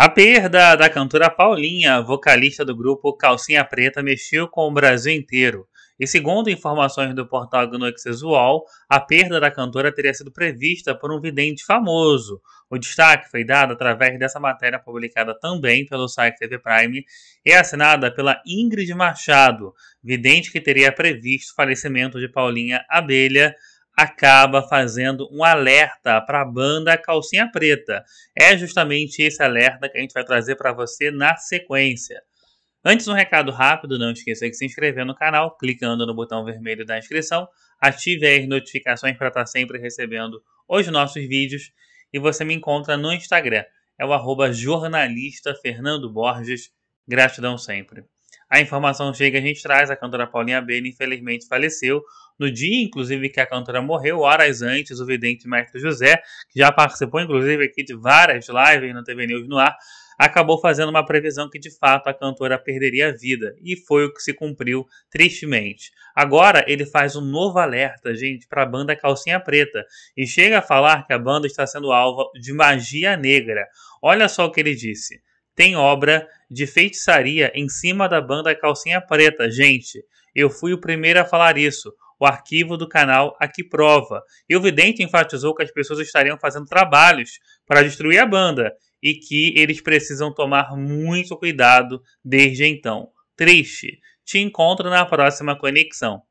A perda da cantora Paulinha, vocalista do grupo Calcinha Preta, mexeu com o Brasil inteiro. E segundo informações do portal Gnoc Sexual, a perda da cantora teria sido prevista por um vidente famoso. O destaque foi dado através dessa matéria publicada também pelo site TV Prime e assinada pela Ingrid Machado, vidente que teria previsto o falecimento de Paulinha Abelha acaba fazendo um alerta para a banda Calcinha Preta. É justamente esse alerta que a gente vai trazer para você na sequência. Antes, um recado rápido: não esqueça de se inscrever no canal, clicando no botão vermelho da inscrição, ative as notificações para estar tá sempre recebendo os nossos vídeos. E você me encontra no Instagram, é o jornalista Fernando Borges. Gratidão sempre. A informação chega, a gente traz. A cantora Paulinha Bene infelizmente, faleceu. No dia, inclusive, que a cantora morreu, horas antes, o vidente Mestre José, que já participou, inclusive, aqui de várias lives na TV News no ar, acabou fazendo uma previsão que de fato a cantora perderia a vida, e foi o que se cumpriu tristemente. Agora ele faz um novo alerta, gente, para a banda Calcinha Preta e chega a falar que a banda está sendo alvo de magia negra. Olha só o que ele disse tem obra de feitiçaria em cima da banda Calcinha Preta. Gente, eu fui o primeiro a falar isso. O arquivo do canal aqui prova. E o vidente enfatizou que as pessoas estariam fazendo trabalhos para destruir a banda e que eles precisam tomar muito cuidado desde então. Triste. Te encontro na próxima conexão.